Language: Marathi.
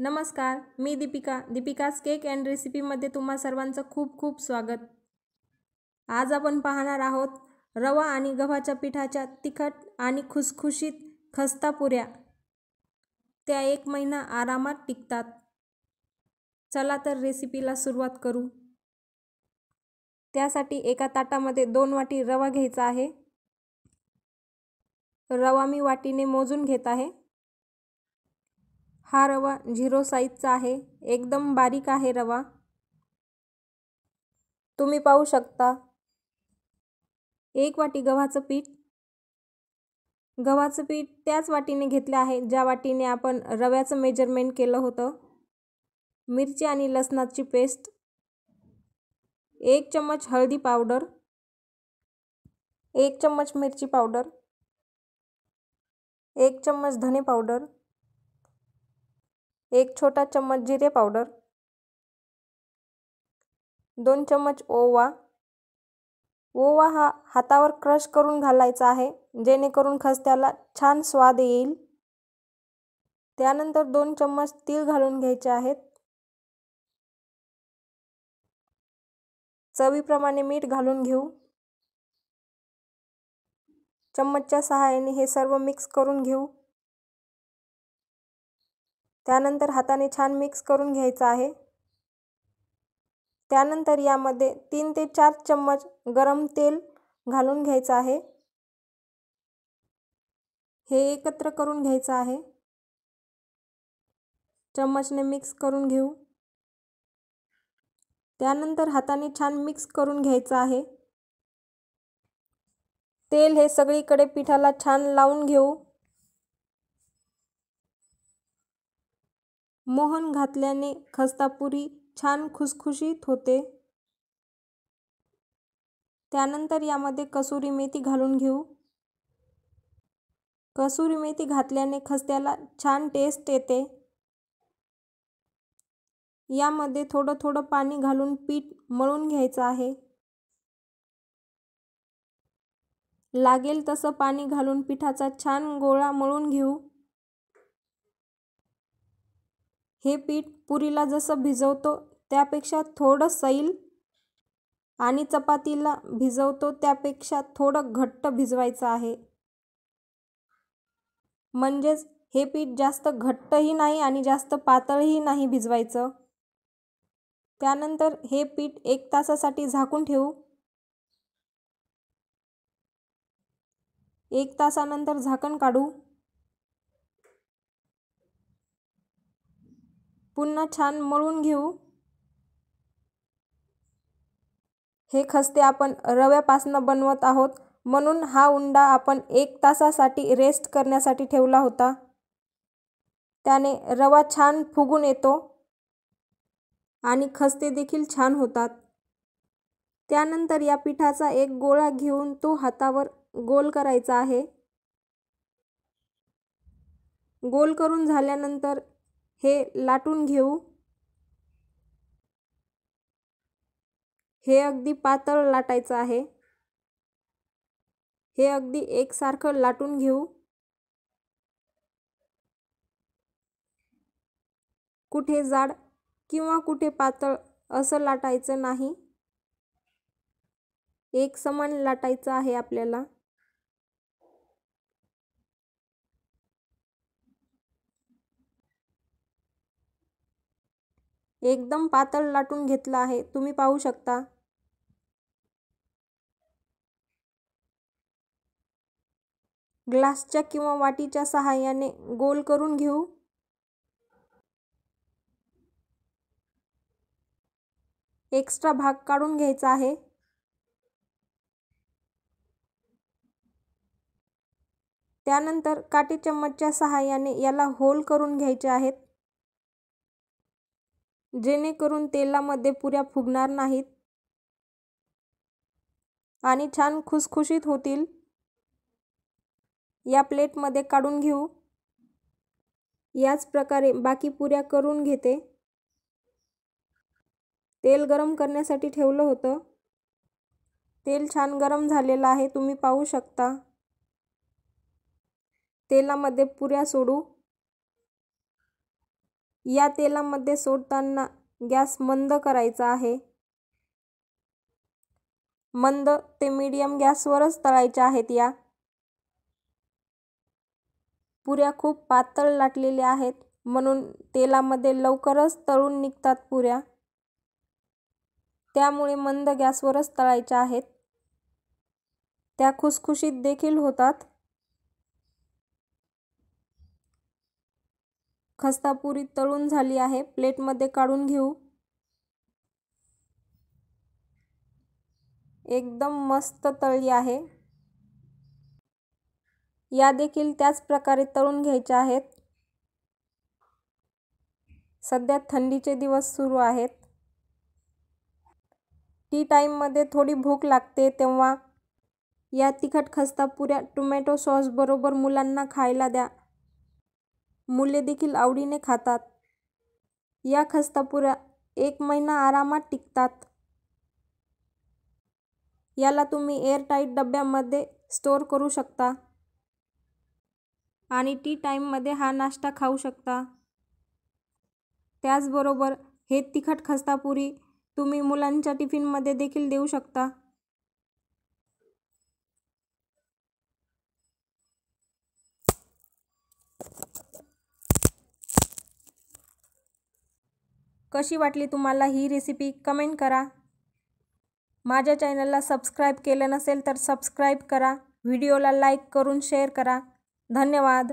नमस्कार मी दीपिका दीपिकास केक अँड रेसिपीमध्ये तुम्हा सर्वांचं खूप खूप स्वागत आज आपण पाहणार आहोत रवा आणि गव्हाच्या पिठाच्या तिखट आणि खुसखुशीत खस्ता पुऱ्या त्या एक महिना आरामात टिकतात चला तर रेसिपीला सुरुवात करू त्यासाठी एका ताटामध्ये दोन वाटी रवा घ्यायचा आहे रवा मी वाटीने मोजून घेत आहे हा रवा झिरो साईजचा आहे एकदम बारीक आहे रवा तुम्ही पाहू शकता एक वाटी गव्हाचं पीठ गव्हाचं पीठ त्याच वाटीने घेतलं आहे ज्या वाटीने आपण रव्याचं मेजरमेंट केलं होतं मिरची आणि लसणाची पेस्ट एक चम्मच हळदी पावडर एक चम्मच मिरची पावडर एक चम्मच धने पावडर एक छोटा चम्मच जिरे पावडर दोन चम्मच ओवा ओवा हा हातावर क्रश करून घालायचा आहे जेणेकरून खस्त्याला छान स्वाद येईल त्यानंतर दोन चम्मच तीळ घालून घ्यायचे आहेत चवीप्रमाणे मीठ घालून घेऊ चम्मचच्या सहाय्याने हे सर्व मिक्स करून घेऊ त्यानंतर हाताने छान मिक्स करून घ्यायचं आहे त्यानंतर यामध्ये तीन ते चार चम्मच गरम तेल घालून घ्यायचं आहे हे एकत्र करून घ्यायचं आहे चम्मचने मिक्स करून घेऊ त्यानंतर हाताने छान मिक्स करून घ्यायचं आहे तेल हे सगळीकडे पिठाला छान लावून घेऊ मोहन घातल्याने खस्तापुरी छान खुसखुशीत होते त्यानंतर यामध्ये कसुरी मेथी घालून घेऊ कसुरी मेथी घातल्याने खस्त्याला छान टेस्ट येते यामध्ये थोडं थोडं पाणी घालून पीठ मळून घ्यायचं आहे लागेल तसं पाणी घालून पिठाचा छान गोळा मळून घेऊ हे पीठ पुरीला जसं भिजवतो त्यापेक्षा थोडं सैल आणि चपातीला भिजवतो त्यापेक्षा थोडं घट्ट भिजवायचं आहे म्हणजेच हे पीठ जास्त घट्टही नाही आणि जास्त पातळही नाही भिजवायचं त्यानंतर हे पीठ एक तासासाठी झाकून ठेवू एक तासानंतर झाकण काढू पुन्हा छान मळून घेऊ हे खस्ते आपण रव्यापासनं बनवत आहोत म्हणून हा उंडा आपण एक तासासाठी रेस्ट करण्यासाठी ठेवला होता त्याने रवा छान फुगून येतो आणि खस्ते देखील छान होतात त्यानंतर या पिठाचा एक गोळा घेऊन तो हातावर गोल करायचा आहे गोल करून झाल्यानंतर हे लाटून घेऊ हे अगदी पातळ लाटायचं आहे हे अगदी एकसारखं लाटून घेऊ कुठे जाड किंवा कुठे पातळ असं लाटायचं नाही एक समान लाटायचं आहे आपल्याला एकदम पातळ लाटून घेतला आहे तुम्ही पाहू शकता ग्लासच्या किंवा वाटीच्या सहाय्याने गोल करून घेऊ एक्स्ट्रा भाग काढून घ्यायचा आहे त्यानंतर काटे चम्मचच्या सहाय्याने याला होल करून घ्यायचे आहेत जेणेकरून तेलामध्ये पुऱ्या फुगणार नाहीत आणि छान खुसखुशीत होतील या प्लेटमध्ये काढून घेऊ याच प्रकारे बाकी पुऱ्या करून घेते तेल गरम करण्यासाठी ठेवलं होतं तेल छान गरम झालेलं आहे तुम्ही पाहू शकता तेलामध्ये पुऱ्या सोडू या तेलामध्ये सोडताना गॅस मंद करायचा आहे मंद ते मीडियम गॅसवरच तळायच्या आहेत या पुऱ्या खूप पातळ लाटलेल्या आहेत म्हणून तेलामध्ये लवकरच तळून निघतात पुऱ्या त्यामुळे मंद गॅसवरच तळायच्या आहेत त्या खुसखुशीत देखील होतात खस्तापुरी तळून झाली आहे प्लेटमध्ये काढून घेऊ एकदम मस्त तळली आहे या देखील त्याच प्रकारे तळून घ्यायच्या आहेत सध्या थंडीचे दिवस सुरू आहेत टी टाईममध्ये थोडी भूक लागते तेव्हा या तिखट खस्ता पुऱ्या टोमॅटो सॉसबरोबर मुलांना खायला द्या मुले देखील आवडीने खातात या खस्तापुऱ्या एक महिना आरामात टिकतात याला तुम्ही एअरटाईट डब्यामध्ये स्टोर करू शकता आणि टी टाईममध्ये हा नाश्ता खाऊ शकता त्याचबरोबर हे तिखट खस्तापुरी तुम्ही मुलांच्या टिफिनमध्ये देखील देऊ शकता कशी वाटली तुम्हाला ही रेसिपी कमेंट करा माझ्या चॅनलला सबस्क्राईब केलं नसेल तर सबस्क्राईब करा व्हिडिओला लाईक करून शेअर करा धन्यवाद